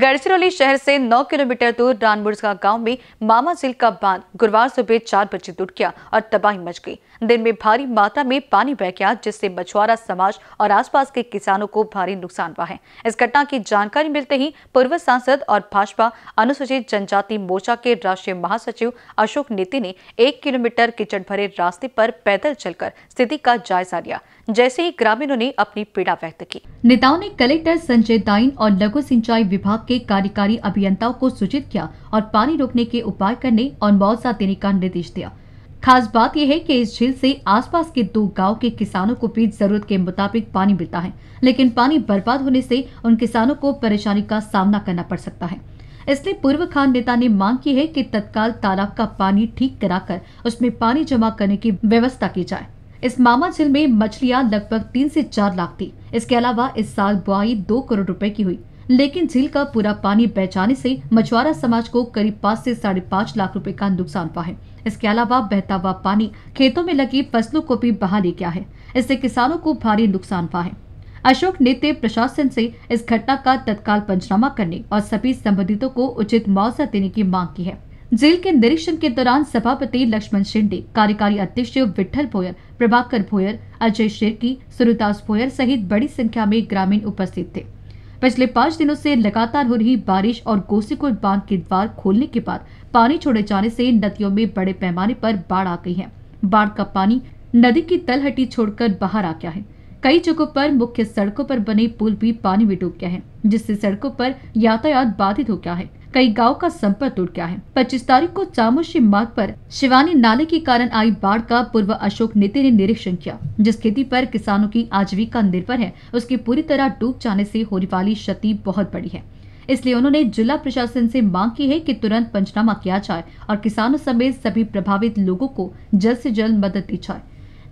गढ़चिरौली शहर से 9 किलोमीटर दूर रानबुर्जा गांव में मामा झील का बांध गुरुवार सुबह चार बजे टूट गया और तबाही मच गई दिन में भारी मात्रा में पानी बह गया जिससे मछुआरा समाज और आसपास के किसानों को भारी नुकसान हुआ है इस घटना की जानकारी मिलते ही पूर्व सांसद और भाजपा अनुसूचित जनजाति मोर्चा के राष्ट्रीय महासचिव अशोक नेति ने एक किलोमीटर कीचड़ भरे रास्ते पर पैदल चलकर स्थिति का जायजा लिया जैसे ही ग्रामीणों ने अपनी पीड़ा व्यक्त की नेताओं ने कलेक्टर संजय दाइन और लघु सिंचाई विभाग विभाग के कार्यकारी अभियंताओं को सूचित किया और पानी रोकने के उपाय करने और मुआवजा देने का निर्देश दिया खास बात यह है कि इस झील से आसपास के दो गांव के किसानों को भी जरूरत के मुताबिक पानी मिलता है लेकिन पानी बर्बाद होने से उन किसानों को परेशानी का सामना करना पड़ सकता है इसलिए पूर्व खान नेता ने मांग की है कि तत्काल तालाब का पानी ठीक कराकर उसमें पानी जमा करने की व्यवस्था की जाए इस मामा झील में मछलियां लगभग तीन से चार लाख थी इसके अलावा इस साल बुआई दो करोड़ रुपए की हुई लेकिन झील का पूरा पानी बह जाने से मछुआरा समाज को करीब पाँच से साढ़े पाँच लाख रुपए का नुकसान हुआ है इसके अलावा बहता हुआ पानी खेतों में लगी फसलों को भी बहा ले गया है इससे किसानों को भारी नुकसान हुआ है अशोक नेते प्रशासन से इस घटना का तत्काल पंचनामा करने और सभी संबंधितों को उचित मुआवजा देने की मांग की है जेल के निरीक्षण के दौरान सभापति लक्ष्मण शिंदे कार्यकारी अध्यक्ष विठल भोयर प्रभाकर भोयर अजय शेरकी सुरुदास भोयर सहित बड़ी संख्या में ग्रामीण उपस्थित थे पिछले पाँच दिनों से लगातार हो रही बारिश और गोसीखोर बांध के द्वार खोलने के बाद पानी छोड़े जाने से नदियों में बड़े पैमाने पर बाढ़ आ गई है बाढ़ का पानी नदी की तलहटी छोड़कर बाहर आ गया है कई जगहों पर मुख्य सड़कों पर बने पुल भी पानी में डूब गया है जिससे सड़कों पर यातायात बाधित हो गया है कई गांव का संपर्क टूट गया है पच्चीस तारीख को चामुशी मार्ग पर शिवानी नाले के कारण आई बाढ़ का पूर्व अशोक नेते ने निरीक्षण किया जिस खेती पर किसानों की आजीविका निर्भर है उसकी पूरी तरह डूब जाने से होने वाली क्षति बहुत बड़ी है इसलिए उन्होंने जिला प्रशासन से मांग की है कि तुरंत पंचनामा किया जाए और किसानों समेत सभी प्रभावित लोगों को जल्द से जल्द मदद दी जाए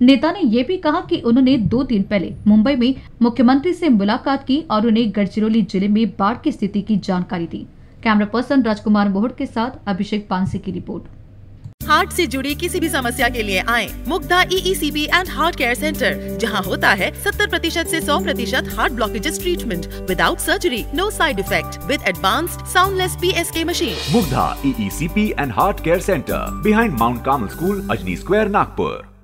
नेता ने यह भी कहा कि उन्होंने दो दिन पहले मुंबई में मुख्यमंत्री से मुलाकात की और उन्हें गढ़चिरौली जिले में बाढ़ की स्थिति की जानकारी दी कैमरा पर्सन राजकुमार मोहट के साथ अभिषेक पानसी की रिपोर्ट हार्ट से जुड़ी किसी भी समस्या के लिए आए Mugdha EECP and heart care centre जहां होता है 70 प्रतिशत ऐसी सौ प्रतिशत heart blockages treatment without surgery no side effect with advanced soundless P S K machine Mugdha EECP and heart care centre behind Mount Carmel School Ajni square Nagpur